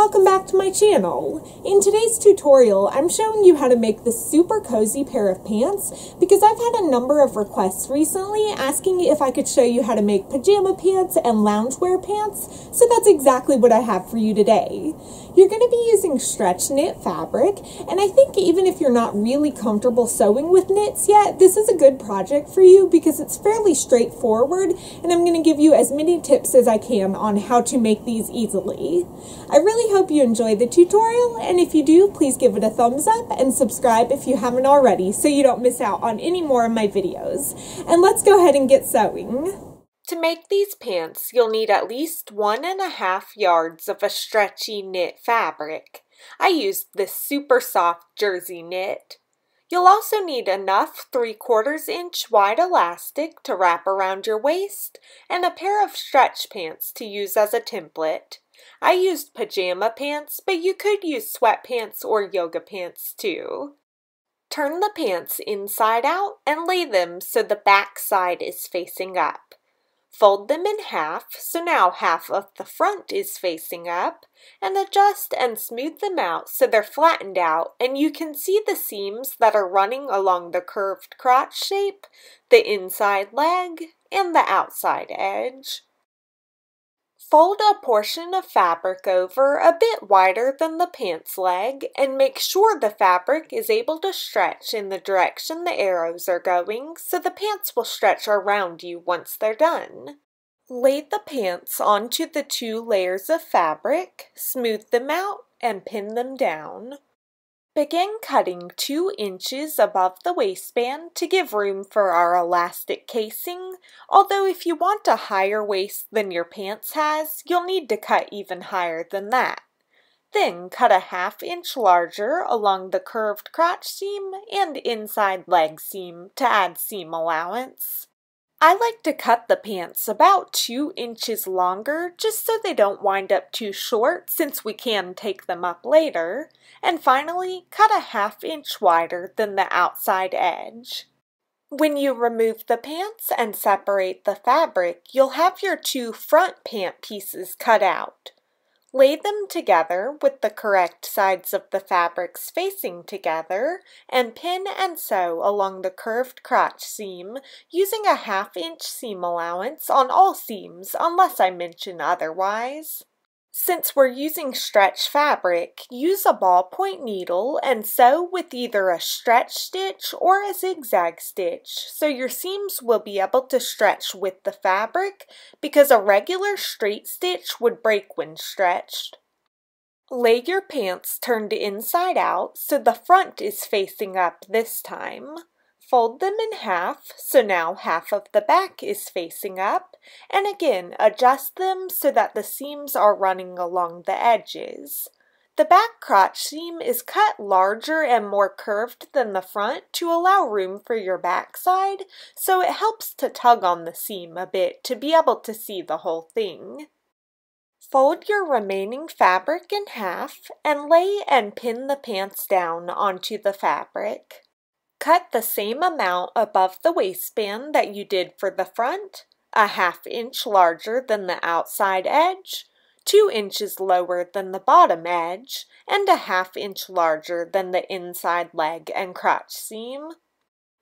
welcome back to my channel. In today's tutorial, I'm showing you how to make this super cozy pair of pants because I've had a number of requests recently asking if I could show you how to make pajama pants and loungewear pants, so that's exactly what I have for you today. You're going to be using stretch knit fabric, and I think even if you're not really comfortable sewing with knits yet, this is a good project for you because it's fairly straightforward, and I'm going to give you as many tips as I can on how to make these easily. I really hope you enjoyed the tutorial, and if you do, please give it a thumbs up and subscribe if you haven't already so you don't miss out on any more of my videos. And let's go ahead and get sewing. To make these pants, you'll need at least one and a half yards of a stretchy knit fabric. I used this super soft jersey knit. You'll also need enough 3 quarters inch wide elastic to wrap around your waist and a pair of stretch pants to use as a template. I used pajama pants, but you could use sweatpants or yoga pants too. Turn the pants inside out and lay them so the back side is facing up. Fold them in half, so now half of the front is facing up, and adjust and smooth them out so they're flattened out and you can see the seams that are running along the curved crotch shape, the inside leg, and the outside edge. Fold a portion of fabric over a bit wider than the pants leg and make sure the fabric is able to stretch in the direction the arrows are going so the pants will stretch around you once they're done. Lay the pants onto the two layers of fabric, smooth them out, and pin them down. Begin cutting 2 inches above the waistband to give room for our elastic casing, although if you want a higher waist than your pants has, you'll need to cut even higher than that. Then cut a half inch larger along the curved crotch seam and inside leg seam to add seam allowance. I like to cut the pants about 2 inches longer just so they don't wind up too short since we can take them up later. And finally, cut a half inch wider than the outside edge. When you remove the pants and separate the fabric, you'll have your two front pant pieces cut out. Lay them together with the correct sides of the fabrics facing together and pin and sew along the curved crotch seam using a half inch seam allowance on all seams unless I mention otherwise. Since we're using stretch fabric, use a ballpoint needle and sew with either a stretch stitch or a zigzag stitch so your seams will be able to stretch with the fabric because a regular straight stitch would break when stretched. Lay your pants turned inside out so the front is facing up this time. Fold them in half, so now half of the back is facing up, and again adjust them so that the seams are running along the edges. The back crotch seam is cut larger and more curved than the front to allow room for your backside, so it helps to tug on the seam a bit to be able to see the whole thing. Fold your remaining fabric in half and lay and pin the pants down onto the fabric. Cut the same amount above the waistband that you did for the front, a half inch larger than the outside edge, 2 inches lower than the bottom edge, and a half inch larger than the inside leg and crotch seam.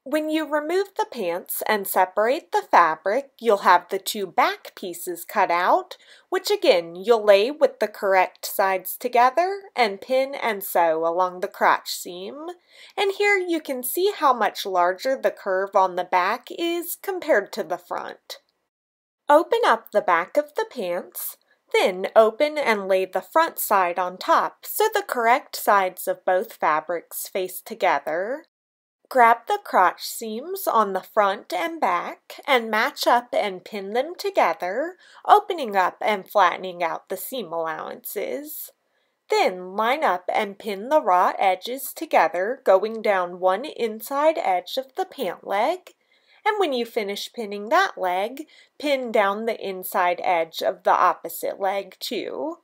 When you remove the pants and separate the fabric, you'll have the two back pieces cut out, which again you'll lay with the correct sides together and pin and sew along the crotch seam. And here you can see how much larger the curve on the back is compared to the front. Open up the back of the pants, then open and lay the front side on top so the correct sides of both fabrics face together. Grab the crotch seams on the front and back and match up and pin them together, opening up and flattening out the seam allowances. Then line up and pin the raw edges together, going down one inside edge of the pant leg. And when you finish pinning that leg, pin down the inside edge of the opposite leg too.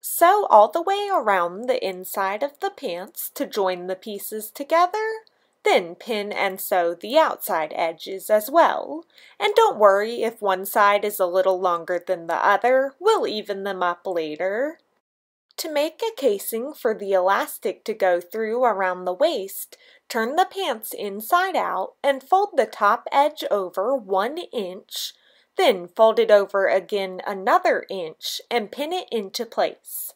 Sew all the way around the inside of the pants to join the pieces together then pin and sew the outside edges as well. And don't worry if one side is a little longer than the other, we'll even them up later. To make a casing for the elastic to go through around the waist, turn the pants inside out and fold the top edge over one inch, then fold it over again another inch and pin it into place.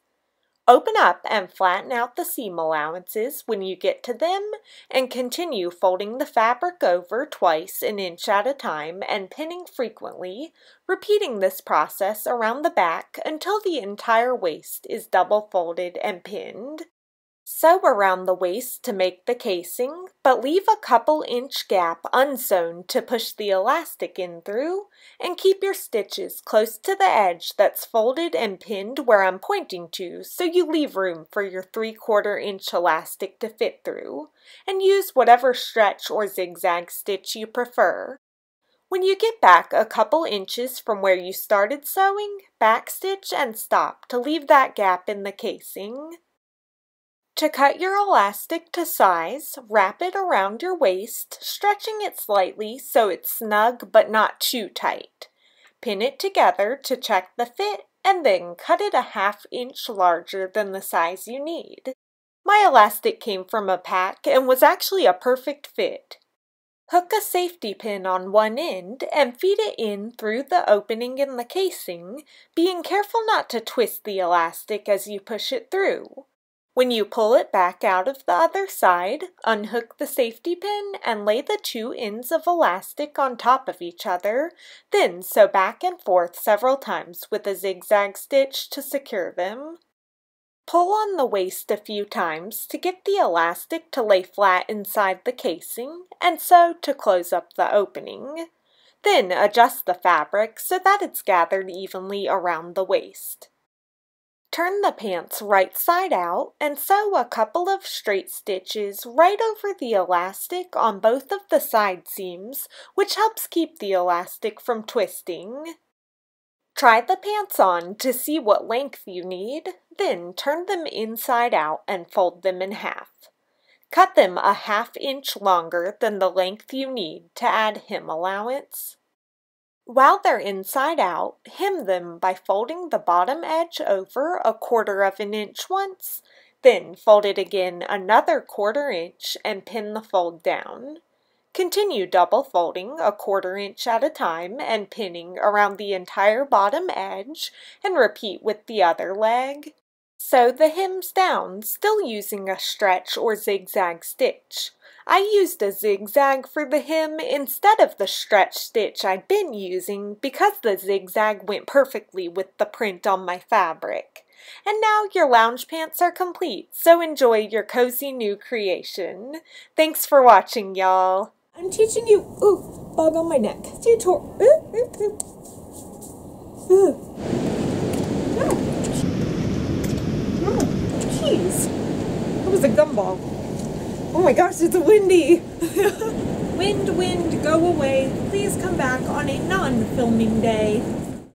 Open up and flatten out the seam allowances when you get to them and continue folding the fabric over twice an inch at a time and pinning frequently, repeating this process around the back until the entire waist is double folded and pinned. Sew around the waist to make the casing, but leave a couple inch gap unsewn to push the elastic in through, and keep your stitches close to the edge that's folded and pinned where I'm pointing to so you leave room for your 3 quarter inch elastic to fit through, and use whatever stretch or zigzag stitch you prefer. When you get back a couple inches from where you started sewing, backstitch and stop to leave that gap in the casing. To cut your elastic to size, wrap it around your waist, stretching it slightly so it's snug but not too tight. Pin it together to check the fit and then cut it a half inch larger than the size you need. My elastic came from a pack and was actually a perfect fit. Hook a safety pin on one end and feed it in through the opening in the casing, being careful not to twist the elastic as you push it through. When you pull it back out of the other side, unhook the safety pin and lay the two ends of elastic on top of each other, then sew back and forth several times with a zigzag stitch to secure them. Pull on the waist a few times to get the elastic to lay flat inside the casing and sew to close up the opening. Then adjust the fabric so that it's gathered evenly around the waist. Turn the pants right side out and sew a couple of straight stitches right over the elastic on both of the side seams, which helps keep the elastic from twisting. Try the pants on to see what length you need, then turn them inside out and fold them in half. Cut them a half inch longer than the length you need to add hem allowance. While they're inside out, hem them by folding the bottom edge over a quarter of an inch once, then fold it again another quarter inch and pin the fold down. Continue double folding a quarter inch at a time and pinning around the entire bottom edge and repeat with the other leg. Sew the hems down, still using a stretch or zigzag stitch. I used a zigzag for the hem instead of the stretch stitch I'd been using because the zigzag went perfectly with the print on my fabric. And now your lounge pants are complete, so enjoy your cozy new creation. Thanks for watching, y'all. I'm teaching you, ooh, bug on my neck, tutorial, ooh, ooh, ooh. ooh. gosh, it's windy! wind, wind, go away. Please come back on a non-filming day.